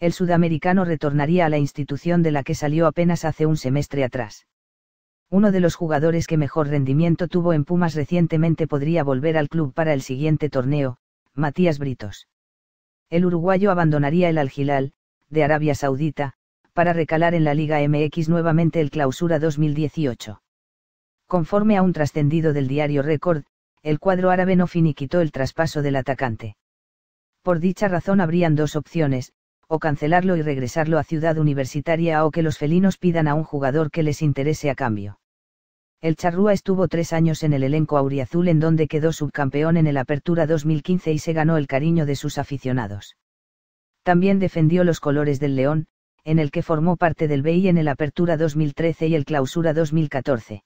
el sudamericano retornaría a la institución de la que salió apenas hace un semestre atrás. Uno de los jugadores que mejor rendimiento tuvo en Pumas recientemente podría volver al club para el siguiente torneo, Matías Britos. El uruguayo abandonaría el al de Arabia Saudita, para recalar en la Liga MX nuevamente el Clausura 2018. Conforme a un trascendido del diario Record, el cuadro árabe no finiquitó el traspaso del atacante. Por dicha razón habrían dos opciones, o cancelarlo y regresarlo a Ciudad Universitaria o que los felinos pidan a un jugador que les interese a cambio. El Charrúa estuvo tres años en el elenco auriazul en donde quedó subcampeón en el Apertura 2015 y se ganó el cariño de sus aficionados. También defendió los colores del León, en el que formó parte del BI en el Apertura 2013 y el Clausura 2014.